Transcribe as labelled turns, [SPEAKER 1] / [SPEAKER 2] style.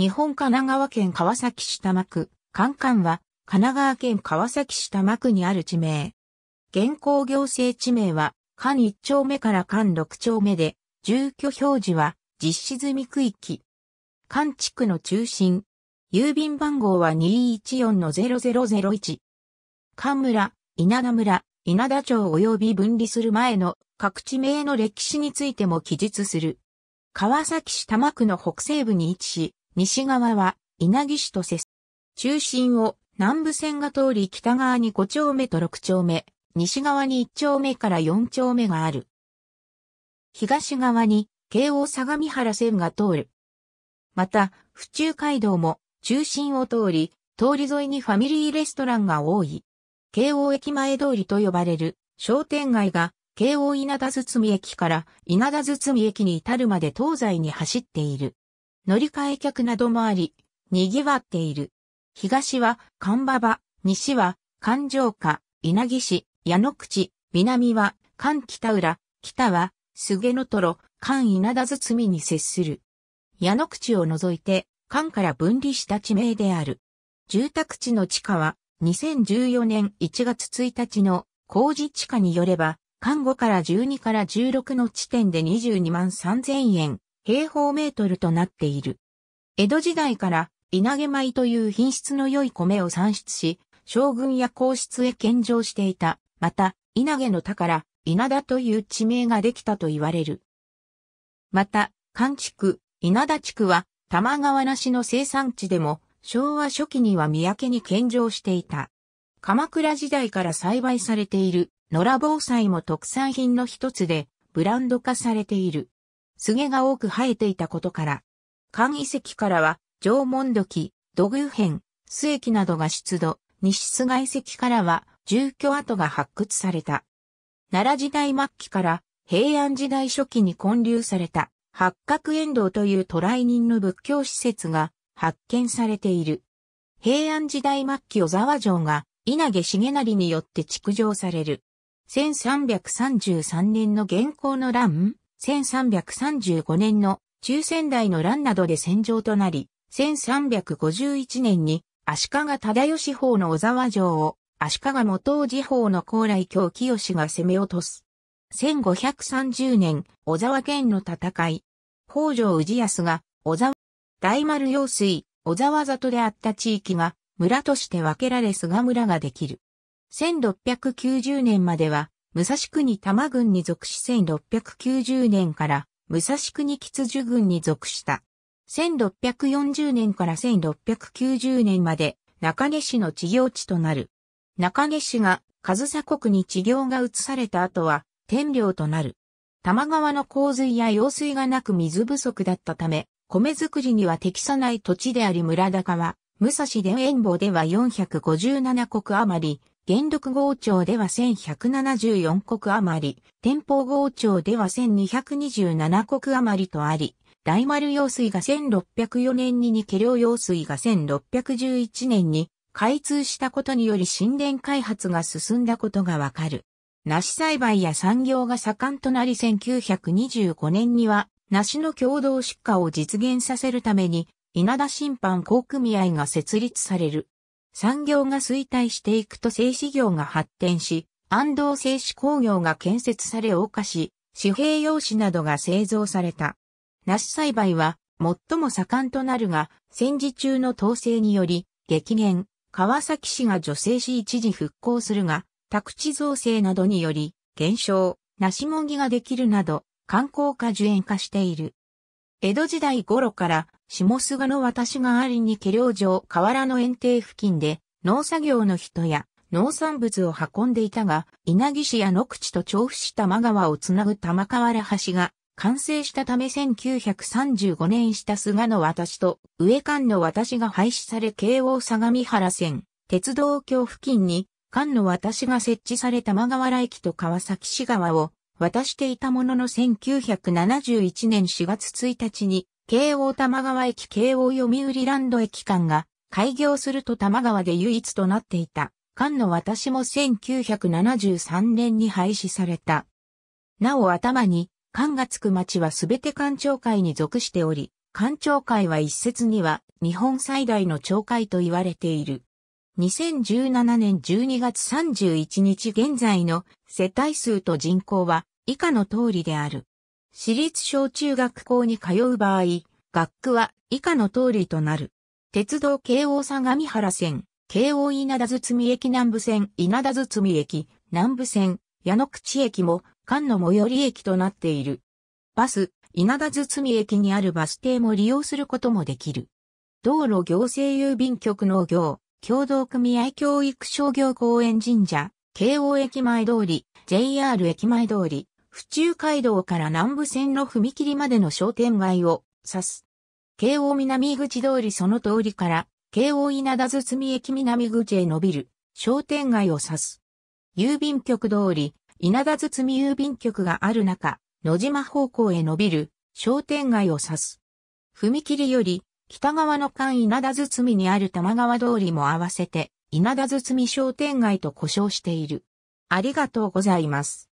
[SPEAKER 1] 日本神奈川県川崎市多摩区、カンカンは、神奈川県川崎市多摩区にある地名。現行行政地名は、間1丁目から間6丁目で、住居表示は、実施済み区域。関地区の中心。郵便番号は214-0001。関村、稲田村、稲田町及び分離する前の各地名の歴史についても記述する。川崎市多摩区の北西部に位置し、西側は稲城市と接す。中心を南部線が通り北側に5丁目と6丁目、西側に1丁目から4丁目がある。東側に京王相模原線が通る。また、府中街道も中心を通り、通り沿いにファミリーレストランが多い。京王駅前通りと呼ばれる商店街が京王稲田堤駅から稲田堤駅に至るまで東西に走っている。乗り換え客などもあり、賑わっている。東は神馬場、西は環状下、稲城市、矢野口、南は関北浦、北は菅野トロ、関稲田堤に接する。矢野口を除いて、関から分離した地名である。住宅地の地価は、2014年1月1日の工事地価によれば、看5から12から16の地点で22万3000円、平方メートルとなっている。江戸時代から稲毛米という品質の良い米を産出し、将軍や皇室へ献上していた。また、稲毛の田から稲田という地名ができたと言われる。また、関地区、稲田地区は玉川梨の生産地でも昭和初期には三宅に献上していた。鎌倉時代から栽培されている野良防災も特産品の一つでブランド化されている。杉が多く生えていたことから、関遺跡からは、縄文土器、土偶片、須液などが出土、西室外遺跡からは、住居跡が発掘された。奈良時代末期から平安時代初期に建立された八角遠道という渡来人の仏教施設が発見されている。平安時代末期小沢城が稲毛重成によって築城される。1333年の現行の乱1335年の中仙台の乱などで戦場となり、1351年に足利忠義法の小沢城を足利元王寺法の高麗京清が攻め落とす。1530年、小沢県の戦い。北条氏康が小沢、大丸用水、小沢里であった地域が村として分けられ菅村ができる。1690年までは武蔵国玉軍に属し1690年から武蔵国吉樹軍に属した。1640年から1690年まで中根市の治行地となる。中根市が上佐国に治行が移された後は天領となる。玉川の洪水や用水がなく水不足だったため、米作りには適さない土地であり村高は、武蔵田園坊では457国余り、元禄号朝では1174国余り、天保号朝では1227国余りとあり、大丸用水が1604年ににケ領用水が1611年に開通したことにより神殿開発が進んだことがわかる。梨栽培や産業が盛んとなり1925年には梨の共同出荷を実現させるために稲田審判公組合が設立される。産業が衰退していくと製紙業が発展し、安藤製紙工業が建設され謳歌し、紙幣用紙などが製造された。梨栽培は最も盛んとなるが、戦時中の統制により、激減、川崎市が女性市一時復興するが、宅地造成などにより、減少、梨もぎができるなど、観光化樹園化している。江戸時代頃から下菅の私がありに家量上河原の園庭付近で農作業の人や農産物を運んでいたが、稲城市や野口と調布市玉川をつなぐ玉河原橋が完成したため1935年した菅の私と上間の私が廃止され京王相模原線鉄道橋付近に間の私が設置され玉川原駅と川崎市川を渡していたものの1971年4月1日に京王玉川駅京王読売ランド駅間が開業すると玉川で唯一となっていた。間の私も1973年に廃止された。なお頭に、間がつく町はすべて官庁会に属しており、官庁会は一説には日本最大の町会と言われている。2017年12月31日現在の世帯数と人口は以下の通りである。私立小中学校に通う場合、学区は以下の通りとなる。鉄道京王相模原線、京王稲田堤駅南部線、稲田堤駅、南部線、矢野口駅も、間の最寄り駅となっている。バス、稲田堤駅にあるバス停も利用することもできる。道路行政郵便局農業、共同組合教育商業公園神社、京王駅前通り、JR 駅前通り、府中街道から南部線の踏切までの商店街を指す。京王南口通りその通りから、京王稲田堤駅南口へ伸びる商店街を指す。郵便局通り、稲田堤郵便局がある中、野島方向へ伸びる商店街を指す。踏切より北側の間稲田堤にある玉川通りも合わせて稲田堤商店街と呼称している。ありがとうございます。